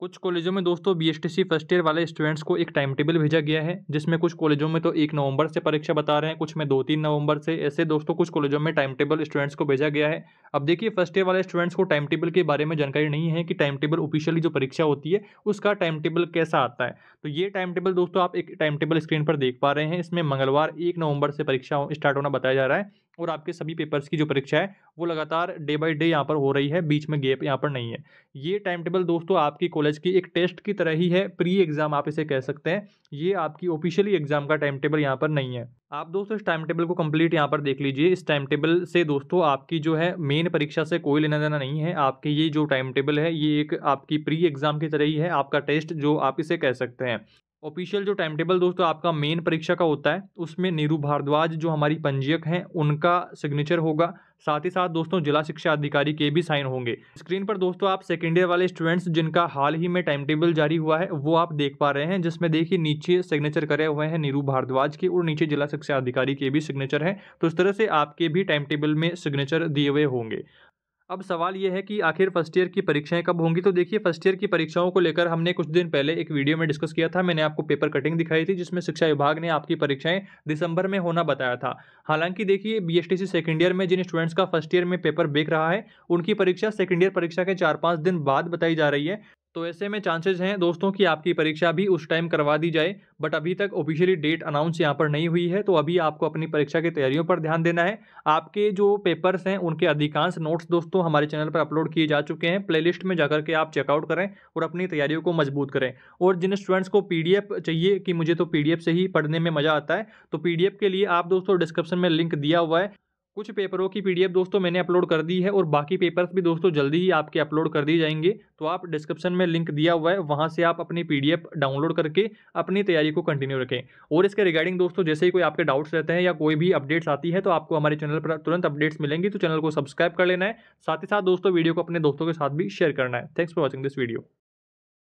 कुछ कॉलेजों में दोस्तों बी फर्स्ट ईयर वाले स्टूडेंट्स को एक टाइम टेबल भेजा गया है जिसमें कुछ कॉलेजों में तो एक नवंबर से परीक्षा बता रहे हैं कुछ में दो तीन नवंबर से ऐसे दोस्तों कुछ कॉलेजों में टाइम टेबल स्टूडेंट्स को भेजा गया है अब देखिए फर्स्ट ईयर वाले स्टूडेंट्स को टाइम टेबल के बारे में जानकारी नहीं है कि टाइम टेबल ऑफिशियली जो परीक्षा होती है उसका टाइम टेबल कैसा आता है तो ये टाइम टेबल दोस्तों आप एक टाइम टेबल स्क्रीन पर देख पा रहे हैं इसमें मंगलवार एक नवंबर से परीक्षा स्टार्ट होना बताया जा रहा है और आपके सभी पेपर्स की जो परीक्षा है वो लगातार डे बाई डे यहाँ पर हो रही है बीच में गैप यहाँ पर नहीं है ये टाइम टेबल दोस्तों आपकी कॉलेज की एक टेस्ट की तरह ही है प्री एग्ज़ाम आप इसे कह सकते हैं ये आपकी ऑफिशियली एग्ज़ाम का टाइम टेबल यहाँ पर नहीं है आप दोस्तों इस टाइम टेबल को कंप्लीट यहाँ पर देख लीजिए इस टाइम टेबल से दोस्तों आपकी जो है मेन परीक्षा से कोई लेना देना नहीं है आपके ये जो टाइम टेबल है ये एक आपकी प्री एग्ज़ाम की तरह ही है आपका टेस्ट जो आप इसे कह सकते हैं ऑफिशियल जो टाइम टेबल दोस्तों आपका मेन परीक्षा का होता है उसमें नीरू भारद्वाज जो हमारी पंजीयक हैं उनका सिग्नेचर होगा साथ ही साथ दोस्तों जिला शिक्षा अधिकारी के भी साइन होंगे स्क्रीन पर दोस्तों आप सेकेंड ईयर वाले स्टूडेंट्स जिनका हाल ही में टाइम टेबल जारी हुआ है वो आप देख पा रहे हैं जिसमें देखिए नीचे सिग्नेचर करे हुए हैं नीरू भारद्वाज के और नीचे जिला शिक्षा अधिकारी के भी सिग्नेचर हैं तो इस तरह से आपके भी टाइम टेबल में सिग्नेचर दिए हुए होंगे अब सवाल यह है कि आखिर फर्स्ट ईयर की परीक्षाएं कब होंगी तो देखिए फर्स्ट ईयर की परीक्षाओं को लेकर हमने कुछ दिन पहले एक वीडियो में डिस्कस किया था मैंने आपको पेपर कटिंग दिखाई थी जिसमें शिक्षा विभाग ने आपकी परीक्षाएं दिसंबर में होना बताया था हालांकि देखिए बीएसटीसी सेकंड ईयर में जिन स्टूडेंट्स का फर्स्ट ईयर में पेपर बेक रहा है उनकी परीक्षा सेकेंड ईयर परीक्षा के चार पाँच दिन बाद बताई जा रही है तो ऐसे में चांसेस हैं दोस्तों कि आपकी परीक्षा भी उस टाइम करवा दी जाए बट अभी तक ऑफिशियली डेट अनाउंस यहाँ पर नहीं हुई है तो अभी आपको अपनी परीक्षा की तैयारियों पर ध्यान देना है आपके जो पेपर्स हैं उनके अधिकांश नोट्स दोस्तों हमारे चैनल पर अपलोड किए जा चुके हैं प्लेलिस्ट में जाकर के आप चेकआउट करें और अपनी तैयारियों को मजबूत करें और जिन स्टूडेंट्स को पी चाहिए कि मुझे तो पी से ही पढ़ने में मज़ा आता है तो पी के लिए आप दोस्तों डिस्क्रिप्शन में लिंक दिया हुआ है कुछ पेपरों की पीडीएफ दोस्तों मैंने अपलोड कर दी है और बाकी पेपर्स भी दोस्तों जल्दी ही आपके अपलोड कर दिए जाएंगे तो आप डिस्क्रिप्शन में लिंक दिया हुआ है वहाँ से आप अपनी पीडीएफ डाउनलोड करके अपनी तैयारी को कंटिन्यू रखें और इसके रिगार्डिंग दोस्तों जैसे ही कोई आपके डाउट्स रहते हैं या कोई भी अपडेट्स आती है तो आपको हमारे चैनल पर तुरंत अपडेट्स मिलेंगी तो चैनल को सब्सक्राइब कर लेना है साथ ही साथ दोस्तों वीडियो को अपने दोस्तों के साथ भी शेयर करना है thanks for watching this video